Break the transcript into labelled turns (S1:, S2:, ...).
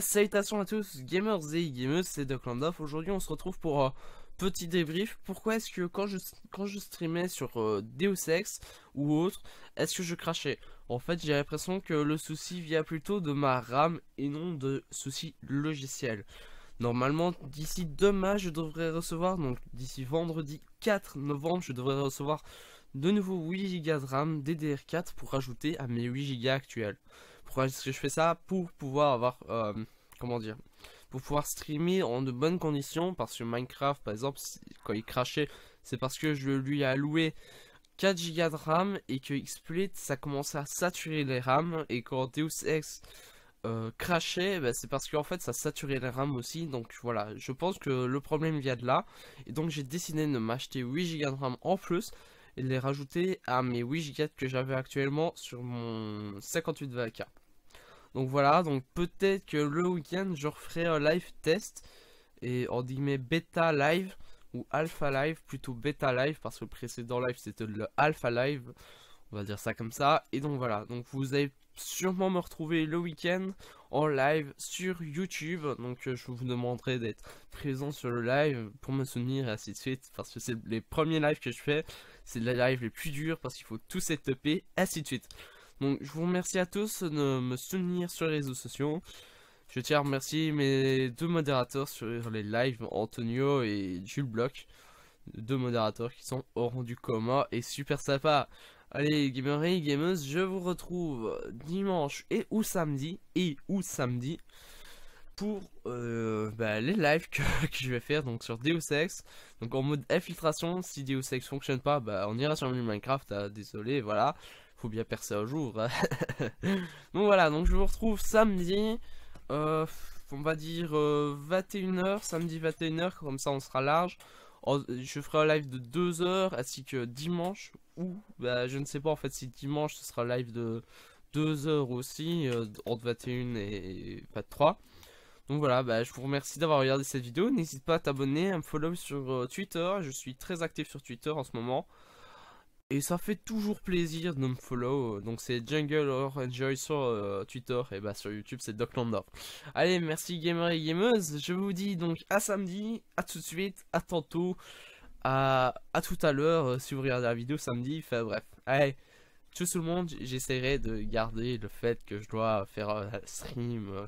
S1: salutations à tous, gamers et gamers, c'est Doc Aujourd'hui, on se retrouve pour un euh, petit débrief. Pourquoi est-ce que quand je, quand je streamais sur euh, Deus Ex ou autre, est-ce que je crachais En fait, j'ai l'impression que le souci vient plutôt de ma RAM et non de souci logiciel. Normalement, d'ici demain, je devrais recevoir, donc d'ici vendredi 4 novembre, je devrais recevoir de nouveau 8 Go de RAM DDR4 pour ajouter à mes 8 Go actuels. Pourquoi est-ce que je fais ça Pour pouvoir avoir, euh, comment dire, pour pouvoir streamer en de bonnes conditions. Parce que Minecraft, par exemple, quand il crachait, c'est parce que je lui ai alloué 4 Go de RAM et que Split ça commençait à saturer les RAM. Et quand Deus Ex euh, crachait, ben, c'est parce qu'en fait, ça saturait les RAM aussi. Donc voilà, je pense que le problème vient de là. Et donc j'ai décidé de m'acheter 8 Go de RAM en plus et les rajouter à mes 8 que j'avais actuellement sur mon 58 VK. Donc voilà, donc peut-être que le week-end je referai un live test et dit mais bêta live ou alpha live, plutôt bêta live parce que le précédent live c'était le alpha live. On va dire ça comme ça. Et donc voilà, donc vous allez sûrement me retrouver le week-end en live sur YouTube. Donc euh, je vous demanderai d'être présent sur le live pour me soutenir et ainsi de suite. Parce que c'est les premiers lives que je fais. C'est les lives les plus durs parce qu'il faut tout et ainsi de suite. Donc je vous remercie à tous de me soutenir sur les réseaux sociaux. Je tiens à remercier mes deux modérateurs sur les lives, Antonio et Jules Bloch. Deux modérateurs qui sont au rendu commun et super sympa. Allez, GameRay gamers, je vous retrouve dimanche et ou samedi, et ou samedi, pour euh, bah, les lives que, je vais faire donc sur Deus Ex. Donc en mode infiltration, si Deus Ex fonctionne pas, bah, on ira sur Minecraft, hein, désolé, voilà. Faut bien percer un jour. Hein. donc voilà, donc je vous retrouve samedi, euh, on va dire 21h, euh, samedi 21h, comme ça on sera large je ferai un live de 2 heures ainsi que dimanche ou bah, je ne sais pas en fait si dimanche ce sera live de 2 heures aussi euh, entre 21 et pas de 3 Donc voilà, bah, je vous remercie d'avoir regardé cette vidéo. N'hésite pas à t'abonner, à me follow sur euh, Twitter. Je suis très actif sur Twitter en ce moment. Et ça fait toujours plaisir de me follow. Euh, donc c'est Jungle or Enjoy sur euh, Twitter et bah sur YouTube c'est Doc Allez, merci gamers et gameuse Je vous dis donc à samedi, à tout de suite, à tantôt, à, à tout à l'heure euh, si vous regardez la vidéo samedi. Enfin bref. Allez, tout le monde, j'essaierai de garder le fait que je dois faire un stream.